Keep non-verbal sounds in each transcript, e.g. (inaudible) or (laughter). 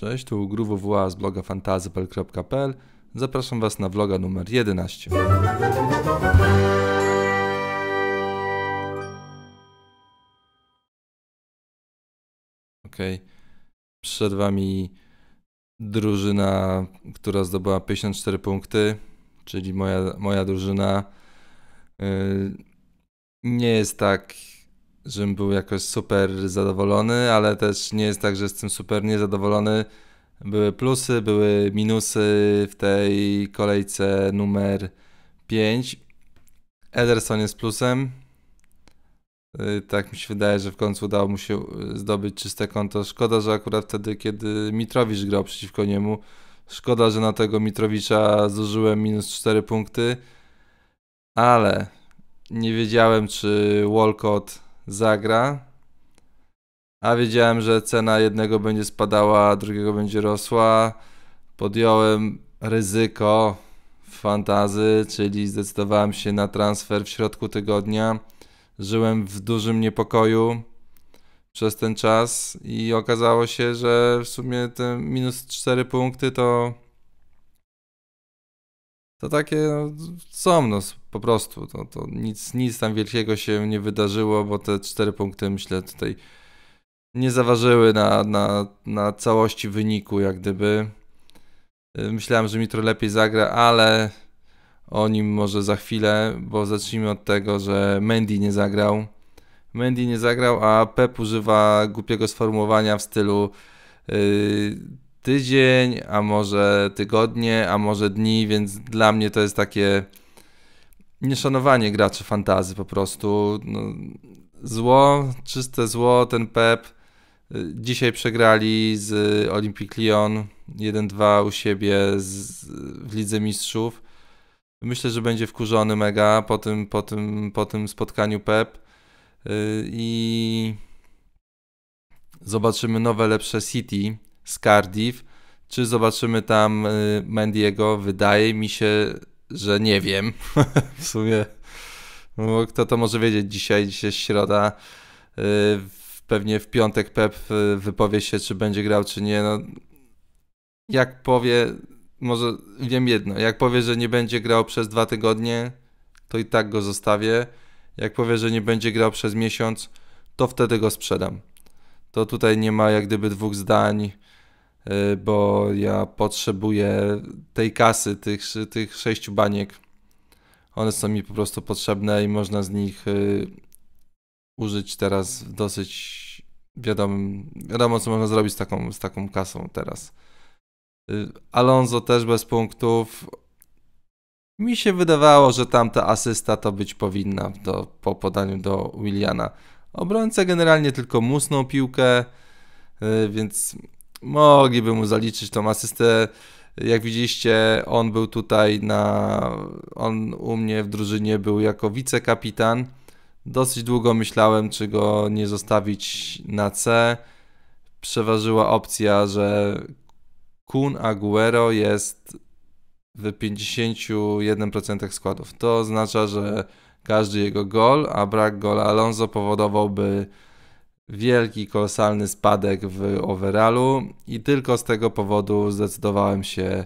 Cześć, tu Gruwo z bloga fantazypel.pl. Zapraszam Was na vloga numer 11. Ok, przed Wami drużyna, która zdobyła 54 punkty, czyli moja, moja drużyna. Yy, nie jest tak żebym był jakoś super zadowolony, ale też nie jest tak, że jestem super niezadowolony. Były plusy, były minusy w tej kolejce numer 5. Ederson jest plusem. Y, tak mi się wydaje, że w końcu udało mu się y, zdobyć czyste konto. Szkoda, że akurat wtedy, kiedy Mitrowicz grał przeciwko niemu, szkoda, że na tego Mitrowicza zużyłem minus 4 punkty, ale nie wiedziałem, czy Walcott zagra, a wiedziałem, że cena jednego będzie spadała, a drugiego będzie rosła. Podjąłem ryzyko fantazy, czyli zdecydowałem się na transfer w środku tygodnia. Żyłem w dużym niepokoju przez ten czas i okazało się, że w sumie te minus 4 punkty to to takie no, no po prostu. To, to nic, nic tam wielkiego się nie wydarzyło, bo te cztery punkty myślę tutaj nie zaważyły na, na, na całości wyniku, jak gdyby. Y, myślałem, że Mitro lepiej zagra, ale o nim może za chwilę, bo zacznijmy od tego, że Mendy nie zagrał. Mendy nie zagrał, a Pep używa głupiego sformułowania w stylu yy, tydzień, a może tygodnie, a może dni, więc dla mnie to jest takie nieszanowanie graczy fantazy po prostu. No, zło, czyste zło, ten Pep. Dzisiaj przegrali z Olympic Lyon 1-2 u siebie z, w Lidze Mistrzów. Myślę, że będzie wkurzony mega po tym, po tym, po tym spotkaniu Pep. Y, I zobaczymy nowe, lepsze City z Cardiff. Czy zobaczymy tam y, Mendiego? Wydaje mi się, że nie wiem. (laughs) w sumie no kto to może wiedzieć dzisiaj? Dzisiaj jest środa. Y, pewnie w piątek Pep y, wypowie się, czy będzie grał, czy nie. No, jak powie, może wiem jedno, jak powie, że nie będzie grał przez dwa tygodnie, to i tak go zostawię. Jak powie, że nie będzie grał przez miesiąc, to wtedy go sprzedam. To tutaj nie ma jak gdyby dwóch zdań. Y, bo ja potrzebuję tej kasy, tych, tych sześciu baniek. One są mi po prostu potrzebne i można z nich y, użyć teraz w dosyć wiadomym, wiadomo co można zrobić z taką, z taką kasą teraz. Y, Alonso też bez punktów. Mi się wydawało, że tamta asysta to być powinna do, po podaniu do Williana. Obrońca generalnie tylko musnął piłkę, więc mogliby mu zaliczyć tą asystę. Jak widzieliście, on był tutaj na. On u mnie w drużynie był jako wicekapitan. Dosyć długo myślałem, czy go nie zostawić na C. Przeważyła opcja, że Kun Aguero jest w 51% składów. To oznacza, że każdy jego gol, a brak gola Alonso powodowałby wielki, kolosalny spadek w overallu i tylko z tego powodu zdecydowałem się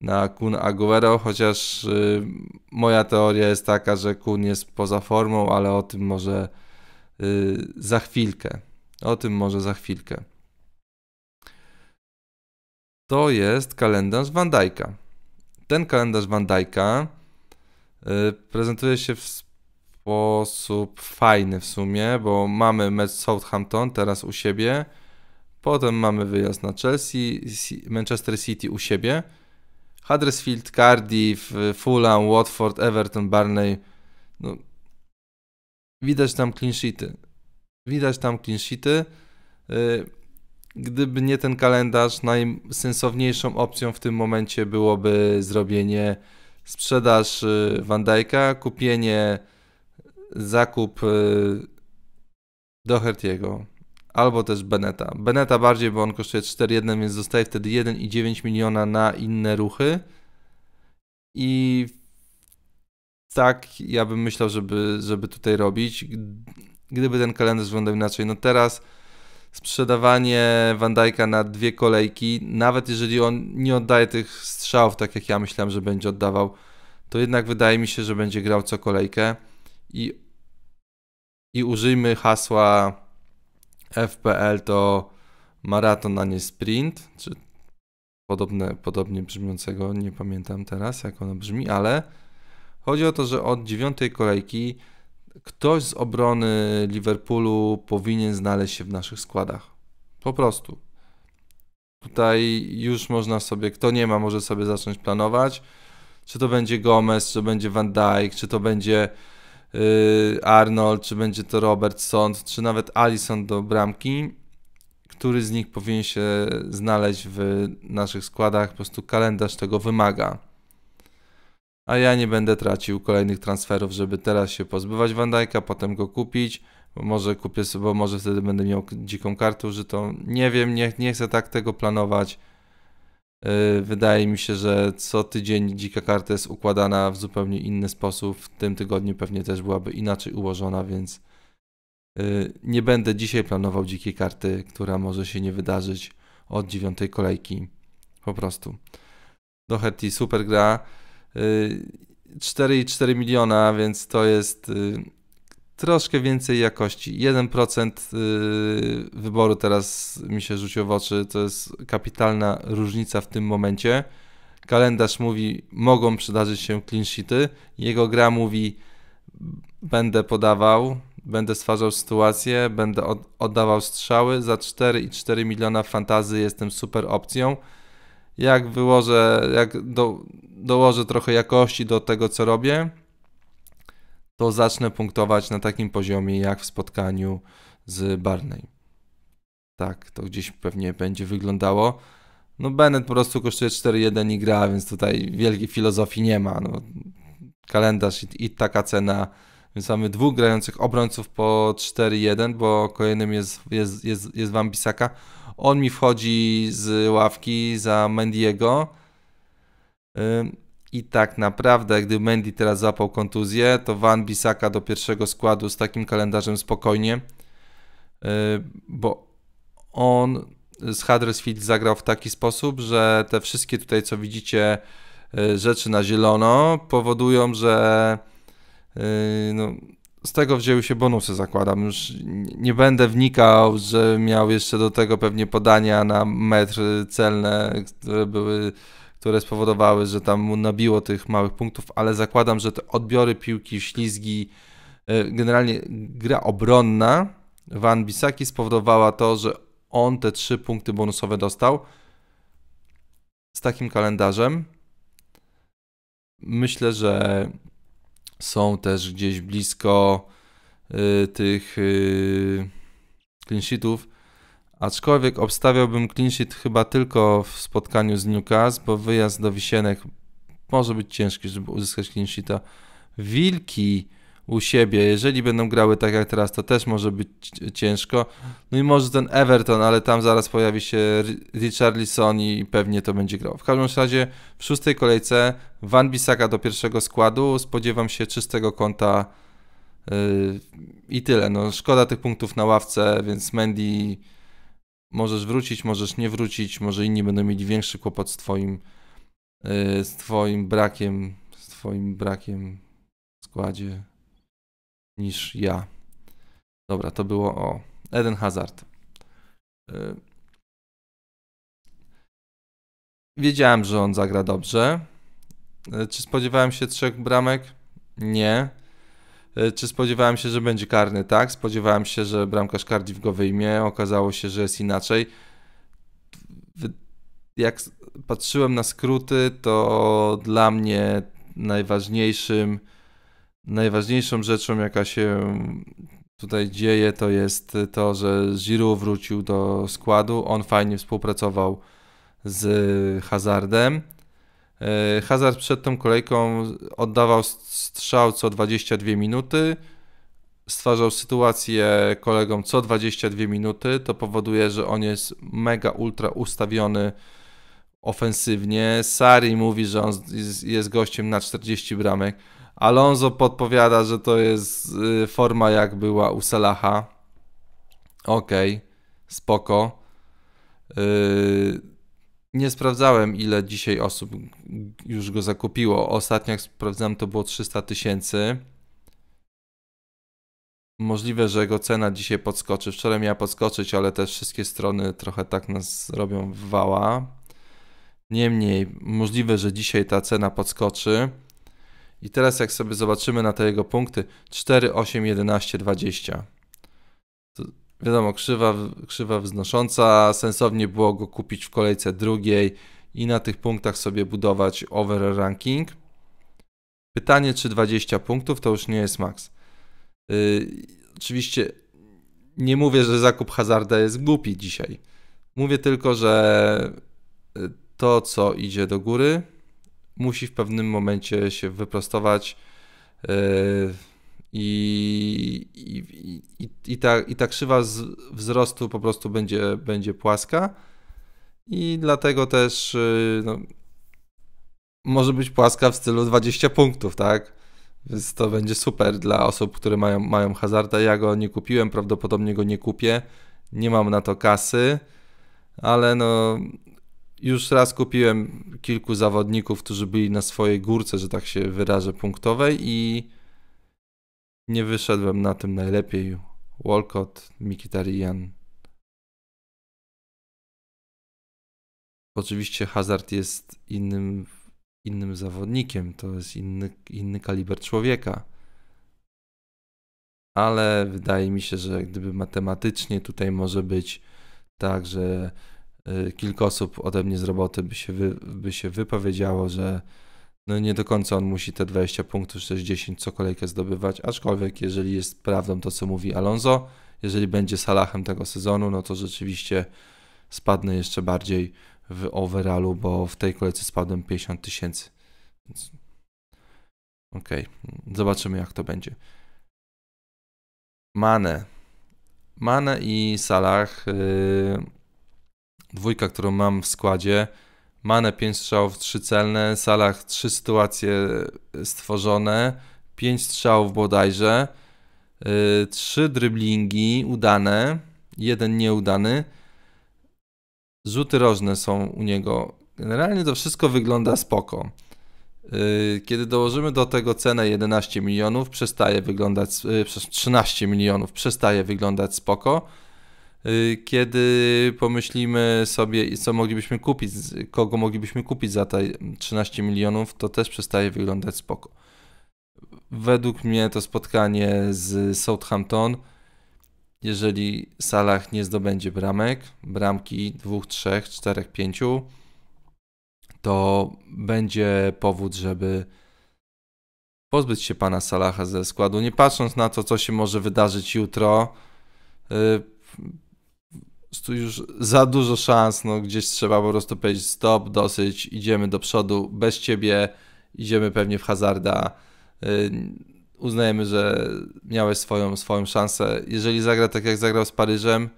na Kun Aguero, chociaż y, moja teoria jest taka, że Kun jest poza formą, ale o tym może y, za chwilkę. O tym może za chwilkę. To jest kalendarz Van Dijk'a. Ten kalendarz Van Dijk'a y, prezentuje się w sposób fajny w sumie, bo mamy mecz Southampton teraz u siebie, potem mamy wyjazd na Chelsea, Manchester City u siebie, Huddersfield, Cardiff, Fulham, Watford, Everton, Barney. No, widać tam clean sheety. Widać tam clean sheety. Y, gdyby nie ten kalendarz, najsensowniejszą opcją w tym momencie byłoby zrobienie sprzedaż y, Van Dijk'a, kupienie zakup y, Hertyego albo też Beneta. Beneta bardziej, bo on kosztuje 4,1, więc zostaje wtedy 1,9 miliona na inne ruchy. I tak ja bym myślał, żeby, żeby tutaj robić. Gdyby ten kalendarz wyglądał inaczej, no teraz sprzedawanie Wandajka na dwie kolejki, nawet jeżeli on nie oddaje tych strzałów, tak jak ja myślałem, że będzie oddawał, to jednak wydaje mi się, że będzie grał co kolejkę i i użyjmy hasła FPL to maraton, a nie sprint, czy podobne, podobnie brzmiącego, nie pamiętam teraz jak ono brzmi, ale chodzi o to, że od dziewiątej kolejki ktoś z obrony Liverpoolu powinien znaleźć się w naszych składach. Po prostu. Tutaj już można sobie, kto nie ma, może sobie zacząć planować, czy to będzie Gomez, czy to będzie Van Dijk, czy to będzie Y, Arnold, czy będzie to Robertson, czy nawet Allison do bramki, który z nich powinien się znaleźć w naszych składach. Po prostu kalendarz tego wymaga. A ja nie będę tracił kolejnych transferów, żeby teraz się pozbywać Van Dijk'a, potem go kupić. może kupię sobie, bo może wtedy będę miał dziką kartę użytą. Nie wiem, nie, nie chcę tak tego planować. Y, wydaje mi się, że co tydzień dzika karta jest układana w zupełnie inny sposób. W tym tygodniu pewnie też byłaby inaczej ułożona, więc y, nie będę dzisiaj planował dzikiej karty, która może się nie wydarzyć od dziewiątej kolejki. Po prostu. Doherty super gra. 4,4 y, miliona, więc to jest troszkę więcej jakości. 1% y, wyboru teraz mi się rzucił, w oczy, to jest kapitalna różnica w tym momencie. Kalendarz mówi, mogą przydarzyć się clean sheety. Jego gra mówi, będę podawał, będę stwarzał sytuację, będę oddawał strzały. Za 4,4 miliona fantazy jestem super opcją. Jak wyłożę, jak do, dołożę trochę jakości do tego, co robię, to zacznę punktować na takim poziomie jak w spotkaniu z Barney. Tak, to gdzieś pewnie będzie wyglądało. No Bennett po prostu kosztuje 4-1 i gra, więc tutaj wielkiej filozofii nie ma. No, kalendarz i, i taka cena, więc mamy dwóch grających obrońców po 4-1, bo kolejnym jest, jest, jest, jest Van Bisaka. On mi wchodzi z ławki za Mendiego. I tak naprawdę, gdy Mendy teraz zapał kontuzję, to Van Bisaka do pierwszego składu z takim kalendarzem spokojnie, e, bo on z Huddersfield zagrał w taki sposób, że te wszystkie tutaj, co widzicie, e, rzeczy na zielono powodują, że e, no, z tego wzięły się bonusy, zakładam. Już nie będę wnikał, że miał jeszcze do tego pewnie podania na metr celne, które były które spowodowały, że tam mu nabiło tych małych punktów, ale zakładam, że te odbiory piłki, ślizgi, e, generalnie gra obronna Van Bisaki spowodowała to, że on te trzy punkty bonusowe dostał. Z takim kalendarzem myślę, że są też gdzieś blisko e, tych e, clean sheetów Aczkolwiek obstawiałbym clean sheet chyba tylko w spotkaniu z Newcastle, bo wyjazd do Wisienek może być ciężki, żeby uzyskać clean sheeta. Wilki u siebie, jeżeli będą grały tak jak teraz, to też może być ciężko. No i może ten Everton, ale tam zaraz pojawi się Lisson i pewnie to będzie grał. W każdym razie w szóstej kolejce Van Bissaka do pierwszego składu. Spodziewam się czystego konta yy, i tyle. No, szkoda tych punktów na ławce, więc Mendy Możesz wrócić, możesz nie wrócić, może inni będą mieli większy kłopot z twoim, y, z twoim brakiem, z twoim brakiem w składzie niż ja. Dobra, to było o Eden Hazard. Y, wiedziałem, że on zagra dobrze. Y, czy spodziewałem się trzech bramek? Nie. E, czy spodziewałem się, że będzie karny? Tak, spodziewałem się, że bramkarz Cardiff go wyjmie. Okazało się, że jest inaczej. Jak patrzyłem na skróty, to dla mnie najważniejszym, najważniejszą rzeczą, jaka się tutaj dzieje, to jest to, że Giroud wrócił do składu. On fajnie współpracował z Hazardem. E, hazard przed tą kolejką oddawał strzał co 22 minuty, stwarzał sytuację kolegom co 22 minuty. To powoduje, że on jest mega ultra ustawiony ofensywnie. Sari mówi, że on jest gościem na 40 bramek. Alonso podpowiada, że to jest y, forma jak była u Salaha. Okej, okay, spoko. Yy nie sprawdzałem, ile dzisiaj osób już go zakupiło. Ostatnio, jak sprawdzałem, to było 300 tysięcy. Możliwe, że jego cena dzisiaj podskoczy. Wczoraj miała podskoczyć, ale te wszystkie strony trochę tak nas robią wała. Niemniej, możliwe, że dzisiaj ta cena podskoczy. I teraz, jak sobie zobaczymy na te jego punkty, 4, 8, 11, 20 wiadomo, krzywa, krzywa wznosząca, sensownie było go kupić w kolejce drugiej i na tych punktach sobie budować over ranking. Pytanie, czy 20 punktów to już nie jest maks. Yy, oczywiście nie mówię, że zakup hazarda jest głupi dzisiaj. Mówię tylko, że y, to, co idzie do góry, musi w pewnym momencie się wyprostować. Yy, i, i, i, i, ta, i ta krzywa wzrostu po prostu będzie, będzie płaska. I dlatego też y, no, może być płaska w stylu 20 punktów, tak? Więc to będzie super dla osób, które mają, mają hazarda. Ja go nie kupiłem, prawdopodobnie go nie kupię. Nie mam na to kasy, ale no już raz kupiłem kilku zawodników, którzy byli na swojej górce, że tak się wyrażę, punktowej i nie wyszedłem na tym najlepiej. Walcott, Mikitarian. Oczywiście Hazard jest innym, innym zawodnikiem, to jest inny, inny kaliber człowieka. Ale wydaje mi się, że gdyby matematycznie tutaj może być tak, że y, kilka osób ode mnie z roboty by się, wy, by się wypowiedziało, że no nie do końca on musi te 20 punktów, 60 co kolejkę zdobywać, aczkolwiek jeżeli jest prawdą to, co mówi Alonso, jeżeli będzie Salahem tego sezonu, no to rzeczywiście spadnę jeszcze bardziej w overallu, bo w tej kolejce spadłem 50 tysięcy. Okej, okay. zobaczymy jak to będzie. Mane. Mane i Salah. Yy, dwójka, którą mam w składzie, Mane 5 strzałów, 3 celne, Salah 3 sytuacje e, stworzone, 5 strzałów bodajże, 3 e, dryblingi udane, jeden nieudany. Rzuty rożne są u niego. Generalnie to wszystko wygląda spoko. E, kiedy dołożymy do tego cenę 11 milionów, przestaje wyglądać, przez 13 milionów, przestaje wyglądać spoko Y, kiedy pomyślimy sobie, co moglibyśmy kupić, kogo moglibyśmy kupić za te 13 milionów, to też przestaje wyglądać spoko. Według mnie to spotkanie z Southampton, jeżeli Salah nie zdobędzie bramek, bramki 2, 3, 4, 5, to będzie powód, żeby pozbyć się pana Salaha ze składu. Nie patrząc na to, co się może wydarzyć jutro, y, tu już za dużo szans, no gdzieś trzeba po prostu powiedzieć stop, dosyć, idziemy do przodu, bez ciebie idziemy pewnie w hazarda. Y, uznajemy, że miałeś swoją, swoją szansę. Jeżeli zagra tak jak zagrał z Paryżem,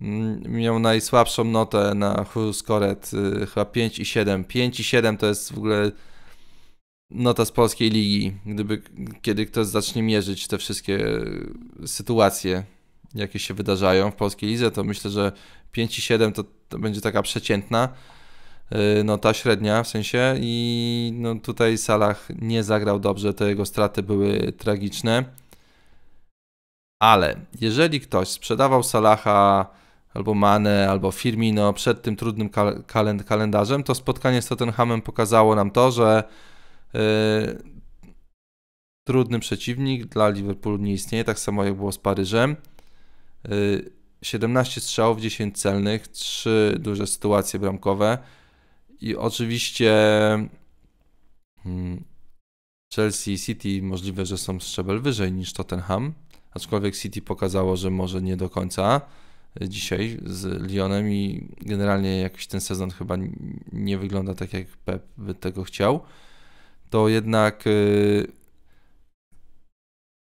mm, miał najsłabszą notę na Huskoret, y, chyba 5 i 7. 5 i 7 to jest w ogóle nota z polskiej ligi, gdyby kiedy ktoś zacznie mierzyć te wszystkie y, sytuacje jakie się wydarzają w polskiej lidze, to myślę, że 5,7 to, to będzie taka przeciętna, y, no ta średnia w sensie i no tutaj Salah nie zagrał dobrze, te jego straty były tragiczne. Ale jeżeli ktoś sprzedawał Salaha albo Mane, albo Firmino przed tym trudnym kal kalend kalendarzem, to spotkanie z Tottenhamem pokazało nam to, że yy, trudny przeciwnik dla Liverpoolu nie istnieje, tak samo jak było z Paryżem. 17 y, strzałów, 10 celnych, 3 duże sytuacje bramkowe i oczywiście hmm, Chelsea i City możliwe, że są szczebel wyżej niż Tottenham, aczkolwiek City pokazało, że może nie do końca y, dzisiaj z Lyonem i generalnie jakiś ten sezon chyba nie wygląda tak, jak Pep by tego chciał, to jednak y,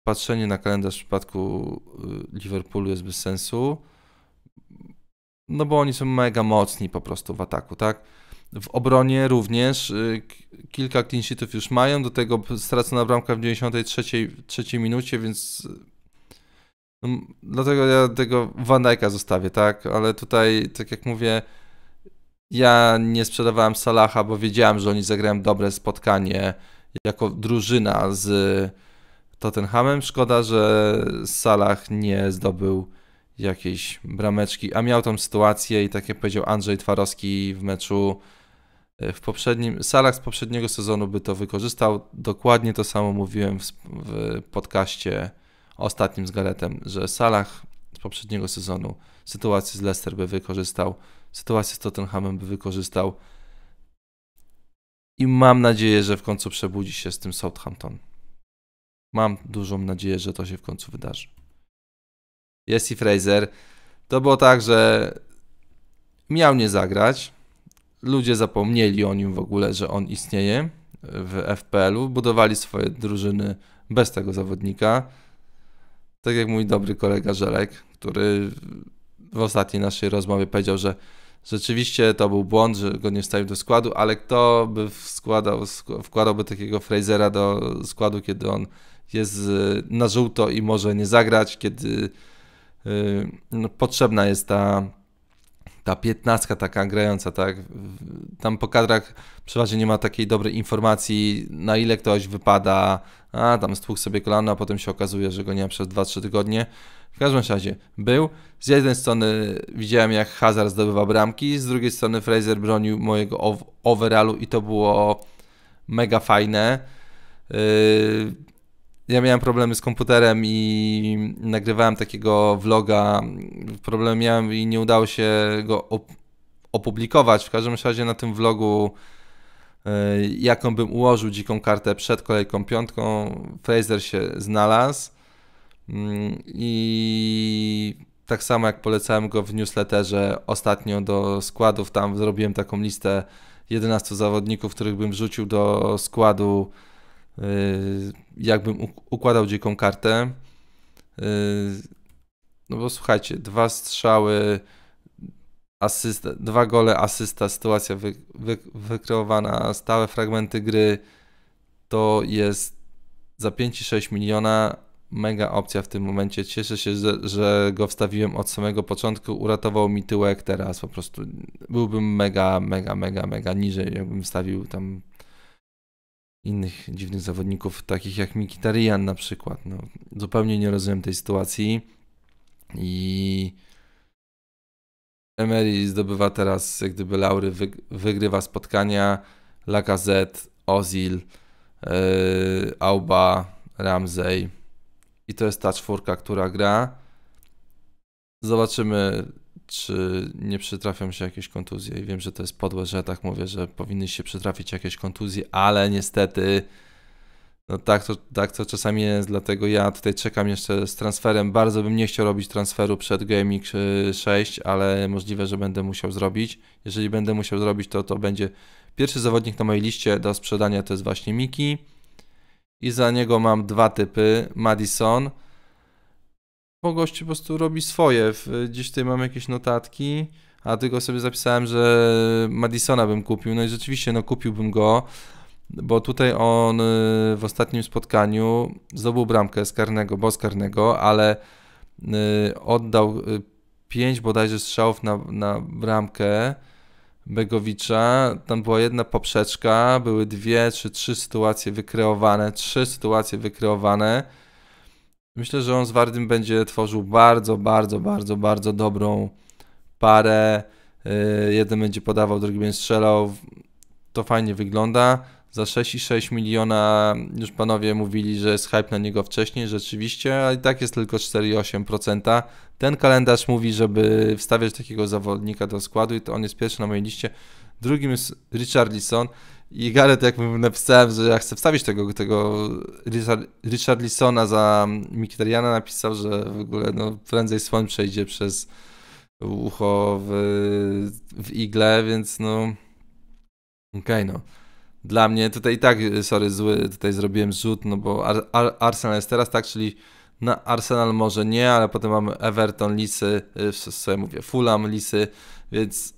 patrzenie na kalendarz w przypadku y, Liverpoolu jest bez sensu, no bo oni są mega mocni po prostu w ataku, tak? W obronie również y, kilka clean sheetów już mają, do tego stracona bramka w 93 trzeciej minucie, więc no, dlatego ja tego Van Dijk'a zostawię, tak? Ale tutaj, tak jak mówię, ja nie sprzedawałem Salaha, bo wiedziałem, że oni zagrają dobre spotkanie jako drużyna z Tottenhamem. Szkoda, że Salah nie zdobył jakiejś brameczki, a miał tą sytuację i tak jak powiedział Andrzej Twarowski w meczu e, w poprzednim, Salah z poprzedniego sezonu by to wykorzystał. Dokładnie to samo mówiłem w, w podcaście ostatnim z galetem, że Salah z poprzedniego sezonu sytuację z Leicester by wykorzystał, sytuację z Tottenhamem by wykorzystał i mam nadzieję, że w końcu przebudzi się z tym Southampton. Mam dużą nadzieję, że to się w końcu wydarzy. Jest i Fraser. To było tak, że miał nie zagrać. Ludzie zapomnieli o nim w ogóle, że on istnieje w FPL-u. Budowali swoje drużyny bez tego zawodnika. Tak jak mój dobry kolega Żelek, który w ostatniej naszej rozmowie powiedział, że rzeczywiście to był błąd, że go nie wstawił do składu, ale kto by składał, wkładałby takiego Frasera do składu, kiedy on jest y, na żółto i może nie zagrać, kiedy y, no, potrzebna jest ta, ta piętnastka taka grająca, tak? Tam po kadrach przeważnie nie ma takiej dobrej informacji, na ile ktoś wypada, a tam stłukł sobie kolano, a potem się okazuje, że go nie ma przez 2-3 tygodnie. W każdym razie był. Z jednej strony widziałem, jak Hazard zdobywa bramki, z drugiej strony Fraser bronił mojego overallu i to było mega fajne. Yy ja miałem problemy z komputerem i nagrywałem takiego vloga. Problem miałem i nie udało się go op opublikować. W każdym razie na tym vlogu e, jaką bym ułożył dziką kartę przed kolejką piątką, Fraser się znalazł mm, i tak samo jak polecałem go w newsletterze ostatnio do składów, tam zrobiłem taką listę 11 zawodników, których bym wrzucił do składu Y, jakbym układał dziką kartę. Y, no bo słuchajcie, dwa strzały, asysta, dwa gole, asysta, sytuacja wy, wy, wykreowana, stałe fragmenty gry to jest za 5,6 miliona mega opcja w tym momencie. Cieszę się, że, że, go wstawiłem od samego początku. Uratował mi tyłek teraz. Po prostu byłbym mega, mega, mega, mega niżej, jakbym wstawił tam innych dziwnych zawodników, takich jak Mikitarian na przykład. No, zupełnie nie rozumiem tej sytuacji i Emery zdobywa teraz jak gdyby laury, wygrywa spotkania Lacazette, Ozil, yy, Auba, Ramsey i to jest ta czwórka, która gra. Zobaczymy czy nie przytrafią się jakieś kontuzje. I wiem, że to jest podłe, że tak mówię, że powinny się przytrafić jakieś kontuzje, ale niestety no tak to, tak to czasami jest, dlatego ja tutaj czekam jeszcze z transferem. Bardzo bym nie chciał robić transferu przed GMX 6, ale możliwe, że będę musiał zrobić. Jeżeli będę musiał zrobić, to to będzie pierwszy zawodnik na mojej liście do sprzedania, to jest właśnie Miki. I za niego mam dwa typy, Madison – bo po prostu robi swoje. Gdzieś tutaj mam jakieś notatki, a tylko sobie zapisałem, że Madisona bym kupił. No i rzeczywiście, no kupiłbym go, bo tutaj on y, w ostatnim spotkaniu zdobył bramkę z karnego, bo z karnego, ale y, oddał 5 y, bodajże strzałów na, na bramkę Begowicza. Tam była jedna poprzeczka, były dwie czy trzy sytuacje wykreowane, trzy sytuacje wykreowane Myślę, że on z Wardym będzie tworzył bardzo, bardzo, bardzo, bardzo dobrą parę. Y, jeden będzie podawał, drugi będzie strzelał. To fajnie wygląda. Za 6,6 miliona już panowie mówili, że jest hype na niego wcześniej, rzeczywiście, ale i tak jest tylko 4,8%. Ten kalendarz mówi, żeby wstawiać takiego zawodnika do składu i to on jest pierwszy na mojej liście. Drugim jest Richard Lisson. I Gareth, jak napisałem, że ja chcę wstawić tego, tego Richard, Lissona za Mkhitarjana, napisał, że w ogóle no, prędzej słoń przejdzie przez ucho w, w igle, więc no okej, okay, no. Dla mnie tutaj i tak, sorry, zły tutaj zrobiłem rzut, no bo Ar Ar Arsenal jest teraz tak, czyli na Arsenal może nie, ale potem mamy Everton, Lisy, w, co mówię, Fulham, Lisy, więc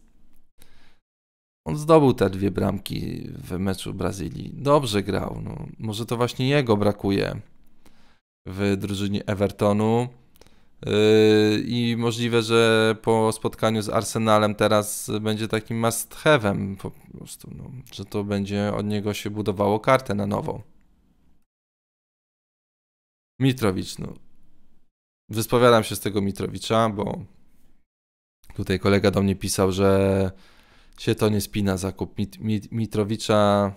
on zdobył te dwie bramki w meczu Brazylii. Dobrze grał. No, może to właśnie jego brakuje w drużynie Evertonu. Yy, I możliwe, że po spotkaniu z Arsenalem teraz będzie takim must have'em, po prostu, no, że to będzie od niego się budowało kartę na nowo. Mitrowicz, no. Wyspowiadam się z tego Mitrowicza, bo tutaj kolega do mnie pisał, że się to nie spina zakup Mit, Mit, Mitrowicza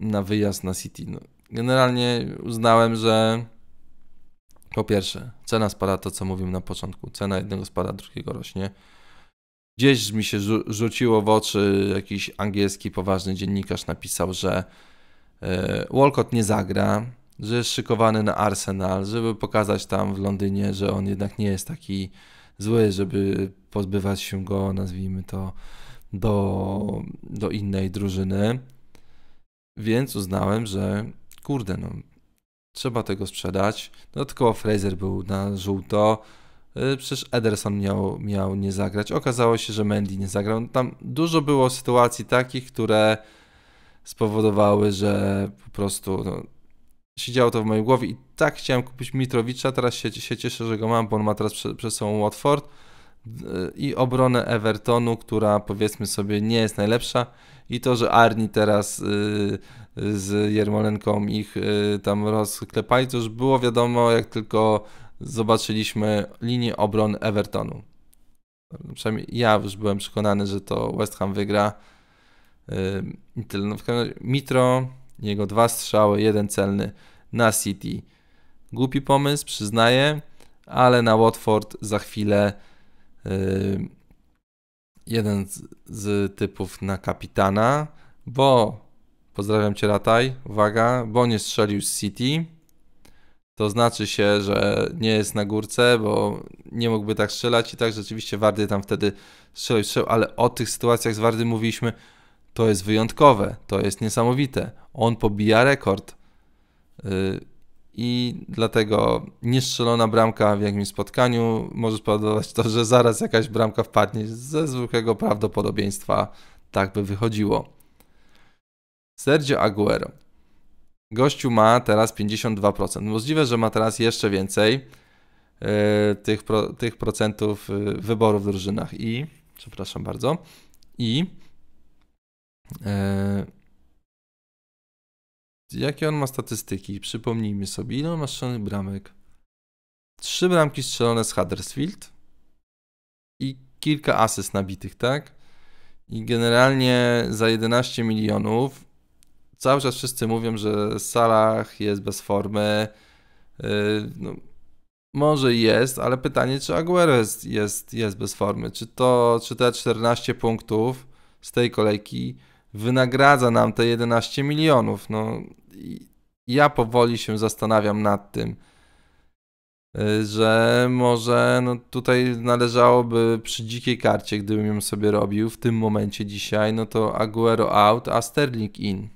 na wyjazd na City. No, generalnie uznałem, że po pierwsze, cena spada to, co mówiłem na początku. Cena jednego spada, drugiego rośnie. Gdzieś mi się rzuciło w oczy jakiś angielski poważny dziennikarz napisał, że e, Walcott nie zagra, że jest szykowany na Arsenal, żeby pokazać tam w Londynie, że on jednak nie jest taki zły, żeby pozbywać się go, nazwijmy to, do, do innej drużyny. Więc uznałem, że kurde, no, trzeba tego sprzedać. Dodatkowo no, Fraser był na żółto. Y, przecież Ederson miał, miał nie zagrać. Okazało się, że Mendy nie zagrał. No, tam dużo było sytuacji takich, które spowodowały, że po prostu no, siedziało to w mojej głowie i tak chciałem kupić Mitrowicza, teraz się, się cieszę, że go mam, bo on ma teraz przed, przed sobą Watford i obronę Evertonu, która powiedzmy sobie nie jest najlepsza i to, że Arni teraz y, z Jermolenką ich y, tam rozklepali, to już było wiadomo, jak tylko zobaczyliśmy linię obron Evertonu. Przynajmniej ja już byłem przekonany, że to West Ham wygra. Y, tyle. No, w każdym razie Mitro jego dwa strzały, jeden celny na City. Głupi pomysł, przyznaję, ale na Watford za chwilę yy, jeden z, z typów na kapitana, bo pozdrawiam Cię Rataj, uwaga, bo nie strzelił z City. To znaczy się, że nie jest na górce, bo nie mógłby tak strzelać i tak rzeczywiście Wardy tam wtedy strzelił, strzelił, ale o tych sytuacjach z Wardy mówiliśmy to jest wyjątkowe, to jest niesamowite. On pobija rekord. Y, I dlatego niestrzelona bramka w jakimś spotkaniu może spowodować to, że zaraz jakaś bramka wpadnie ze zwykłego prawdopodobieństwa. Tak by wychodziło. Sergio Aguero. Gościu ma teraz 52%. Możliwe, że ma teraz jeszcze więcej yy, tych, pro, tych procentów yy, wyboru w drużynach. I, przepraszam bardzo, i E, jakie on ma statystyki? Przypomnijmy sobie, ile on ma strzelonych bramek? Trzy bramki strzelone z Huddersfield i kilka asyst nabitych, tak? I generalnie za 11 milionów cały czas wszyscy mówią, że Salah jest bez formy. E, no, może jest, ale pytanie, czy Aguero jest, jest, jest bez formy. Czy to, czy te 14 punktów z tej kolejki wynagradza nam te 11 milionów. No, ja powoli się zastanawiam nad tym, y, że może no, tutaj należałoby przy dzikiej karcie, gdybym ją sobie robił w tym momencie dzisiaj, no to Aguero out, a Sterling in.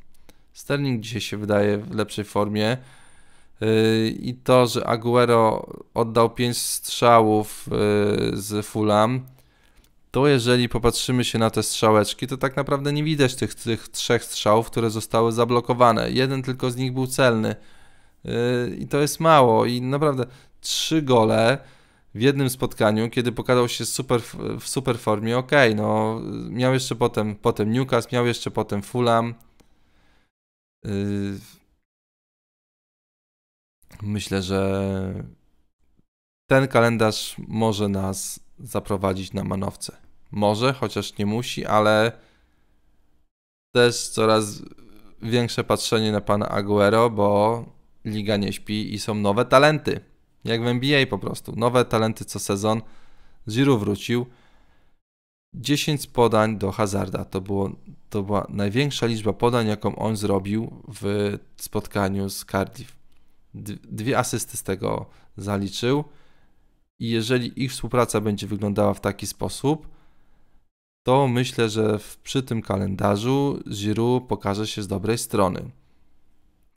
Sterling dzisiaj się wydaje w lepszej formie. Y, I to, że Aguero oddał 5 strzałów y, z Fulham, to jeżeli popatrzymy się na te strzałeczki, to tak naprawdę nie widać tych, tych trzech strzałów, które zostały zablokowane. Jeden tylko z nich był celny. Yy, I to jest mało. I naprawdę trzy gole w jednym spotkaniu, kiedy pokazał się super, w super formie, ok, no miał jeszcze potem, potem Newcastle, miał jeszcze potem Fulham. Yy, myślę, że ten kalendarz może nas zaprowadzić na manowce. Może, chociaż nie musi, ale też coraz większe patrzenie na pana Aguero, bo liga nie śpi i są nowe talenty. Jak w NBA po prostu. Nowe talenty co sezon. ziru wrócił. 10 podań do Hazarda. To, było, to była największa liczba podań, jaką on zrobił w spotkaniu z Cardiff. Dwie asysty z tego zaliczył. I jeżeli ich współpraca będzie wyglądała w taki sposób, to myślę, że w, przy tym kalendarzu Ziru pokaże się z dobrej strony.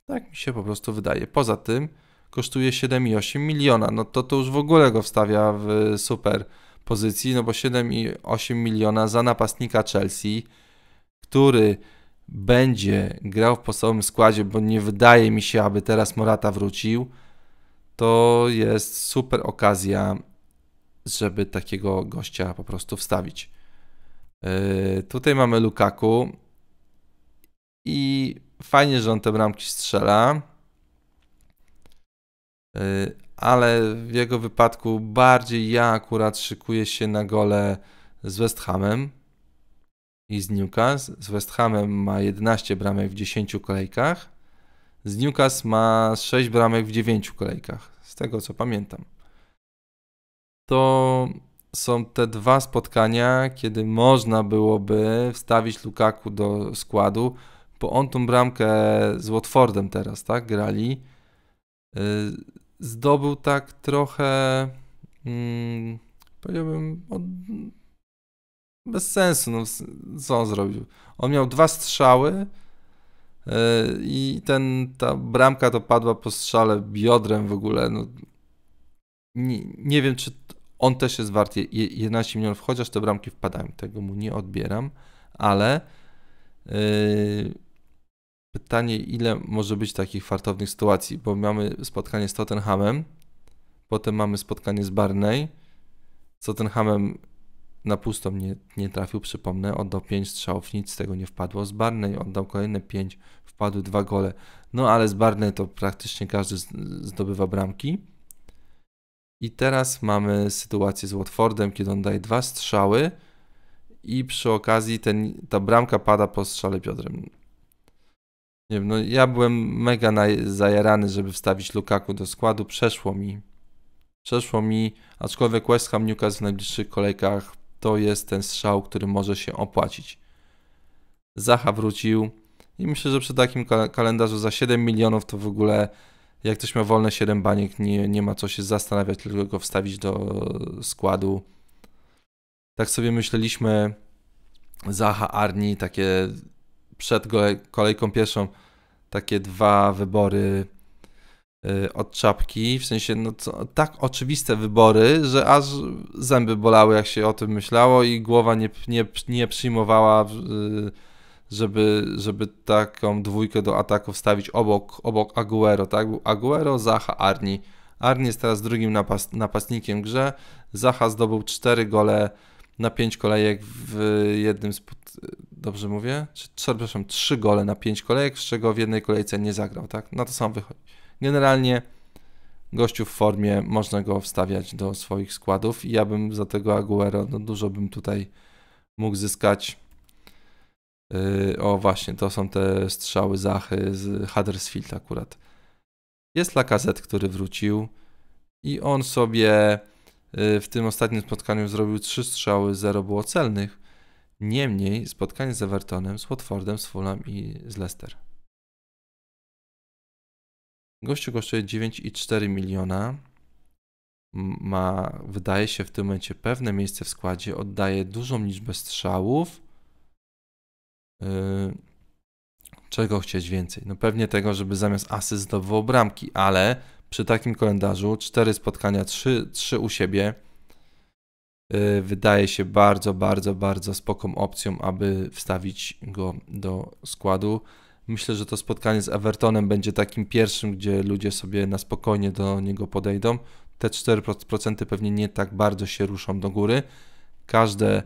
Tak mi się po prostu wydaje. Poza tym kosztuje 7,8 miliona. No to to już w ogóle go wstawia w super pozycji, no bo 7,8 miliona za napastnika Chelsea, który będzie grał w podstawowym składzie, bo nie wydaje mi się, aby teraz Morata wrócił, to jest super okazja, żeby takiego gościa po prostu wstawić. Yy, tutaj mamy Lukaku i fajnie, że on te bramki strzela, yy, ale w jego wypadku bardziej ja akurat szykuję się na gole z West Hamem i z Newcastle. Z West Hamem ma 11 bramek w 10 kolejkach, z Newcastle ma 6 bramek w 9 kolejkach, z tego co pamiętam. To są te dwa spotkania, kiedy można byłoby wstawić Lukaku do składu, bo on tą bramkę z Watfordem teraz, tak, grali. Y, zdobył tak trochę, mm, powiedziałbym, od, bez sensu, no, co on zrobił. On miał dwa strzały yy, i ten, ta bramka to padła po strzale biodrem w ogóle. No, nie, nie wiem, czy on też jest wart 11 milionów, chociaż te bramki wpadają. Tego mu nie odbieram, ale yy, pytanie, ile może być takich fartownych sytuacji, bo mamy spotkanie z Tottenhamem, potem mamy spotkanie z Barney. Z Tottenhamem na pusto nie, nie trafił, przypomnę, oddał 5 strzałów, nic z tego nie wpadło. Z Barney oddał kolejne 5, wpadły dwa gole. No ale z Barney to praktycznie każdy zdobywa bramki. I teraz mamy sytuację z Watfordem, kiedy on daje dwa strzały i przy okazji ten, ta bramka pada po strzale Piotrem. Nie wiem, no ja byłem mega zajarany, żeby wstawić Lukaku do składu. Przeszło mi. Przeszło mi, aczkolwiek West Ham Newcastle w najbliższych kolejkach to jest ten strzał, który może się opłacić. Zacha wrócił i myślę, że przy takim kalendarzu za 7 milionów to w ogóle jak ktoś ma wolne 7 baniek, nie, nie ma co się zastanawiać, tylko go wstawić do składu. Tak sobie myśleliśmy, Zaha, Arni, takie przed kolejką pierwszą, takie dwa wybory y, od czapki, w sensie no, tak oczywiste wybory, że aż zęby bolały, jak się o tym myślało i głowa nie, nie, nie przyjmowała... Yy, żeby, żeby taką dwójkę do ataku wstawić obok, obok Aguero, tak? Aguero, Zaha, Arni. Arni jest teraz drugim napas, napastnikiem grze. Zaha zdobył 4 gole na 5 kolejek w jednym Dobrze mówię? Przepraszam, 3 gole na 5 kolejek, z czego w jednej kolejce nie zagrał, tak? Na to sam wychodzi. Generalnie gościu w formie, można go wstawiać do swoich składów i ja bym za tego Aguero, no dużo bym tutaj mógł zyskać Yy, o właśnie, to są te strzały Zachy z Huddersfield akurat. Jest Lacazette, który wrócił i on sobie yy, w tym ostatnim spotkaniu zrobił trzy strzały, zero było celnych. Niemniej spotkanie z Evertonem, z Watfordem, z Fulham i z Leicester. Gościu kosztuje 9,4 miliona. Ma, wydaje się, w tym momencie pewne miejsce w składzie, oddaje dużą liczbę strzałów Y, czego chcieć więcej? No pewnie tego, żeby zamiast asy zdobywał bramki, ale przy takim kalendarzu cztery spotkania, trzy trzy u siebie y, wydaje się bardzo, bardzo, bardzo spoką opcją, aby wstawić go do składu. Myślę, że to spotkanie z Evertonem będzie takim pierwszym, gdzie ludzie sobie na spokojnie do niego podejdą. Te 4% pewnie nie tak bardzo się ruszą do góry. Każde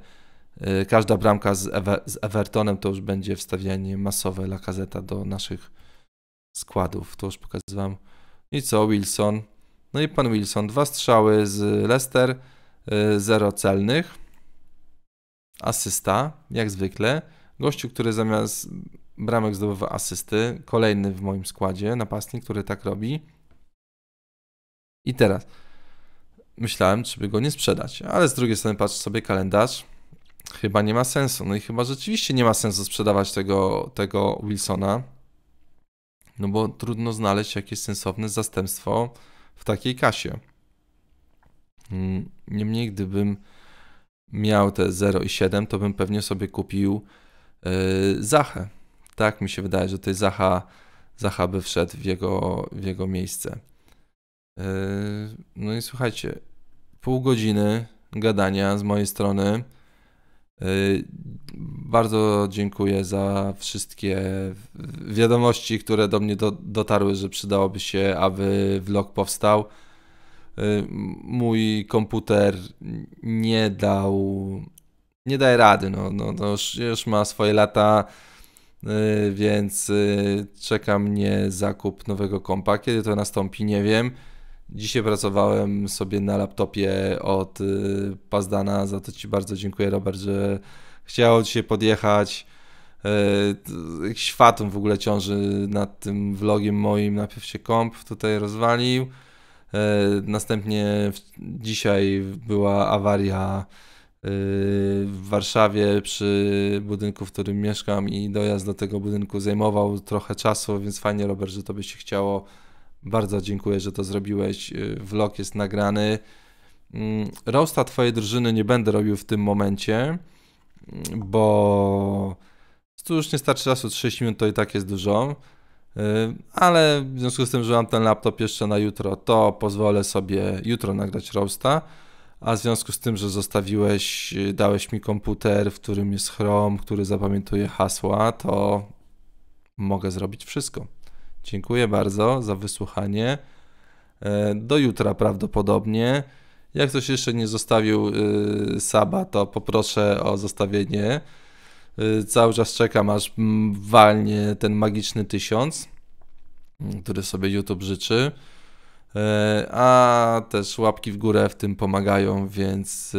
Y, każda bramka z, Ever z Evertonem to już będzie wstawianie masowe Lakazeta do naszych składów. To już pokazywałem. I co, Wilson? No i pan Wilson, dwa strzały z Leicester, y, zero celnych. Asysta, jak zwykle. Gościu, który zamiast bramek zdobywa asysty. Kolejny w moim składzie napastnik, który tak robi. I teraz myślałem, czy by go nie sprzedać, ale z drugiej strony patrz sobie kalendarz chyba nie ma sensu. No i chyba rzeczywiście nie ma sensu sprzedawać tego, tego Wilsona, no bo trudno znaleźć jakieś sensowne zastępstwo w takiej kasie. Mm, niemniej, gdybym miał te 0,7, to bym pewnie sobie kupił yy, Zachę. Tak mi się wydaje, że tutaj Zacha, Zacha by wszedł w jego, w jego miejsce. Yy, no i słuchajcie, pół godziny gadania z mojej strony. Y, bardzo dziękuję za wszystkie wiadomości, które do mnie do, dotarły, że przydałoby się, aby vlog powstał. Y, mój komputer nie dał, nie daje rady. No, no, no już, już ma swoje lata, y, więc czeka mnie zakup nowego kompa. Kiedy to nastąpi, nie wiem. Dzisiaj pracowałem sobie na laptopie od y, Pazdana, za to Ci bardzo dziękuję Robert, że chciał Ci się podjechać. Y, jakiś w ogóle ciąży nad tym vlogiem moim, najpierw się komp tutaj rozwalił. Y, następnie dzisiaj była awaria w Warszawie przy budynku, w którym mieszkam i dojazd do tego budynku zajmował trochę czasu, więc fajnie Robert, że to by się chciało bardzo dziękuję, że to zrobiłeś. Y, vlog jest nagrany. Mm, Rosta twojej drużyny nie będę robił w tym momencie, mm, bo tu już nie starczy czasu, 30 minut to i tak jest dużo. Y, ale w związku z tym, że mam ten laptop jeszcze na jutro, to pozwolę sobie jutro nagrać Rosta. A w związku z tym, że zostawiłeś, y, dałeś mi komputer, w którym jest Chrome, który zapamiętuje hasła, to mogę zrobić wszystko. Dziękuję bardzo za wysłuchanie. E, do jutra prawdopodobnie. Jak ktoś jeszcze nie zostawił e, saba, to poproszę o zostawienie. E, cały czas czekam, aż walnie ten magiczny tysiąc, który sobie YouTube życzy. a też łapki w górę w tym pomagają, więc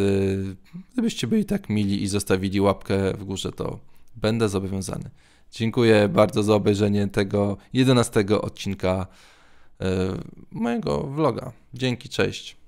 gdybyście byli tak mili i zostawili łapkę w górze, to będę zobowiązany. Dziękuję bardzo za obejrzenie tego 11 odcinka e, mojego vloga. Dzięki, cześć.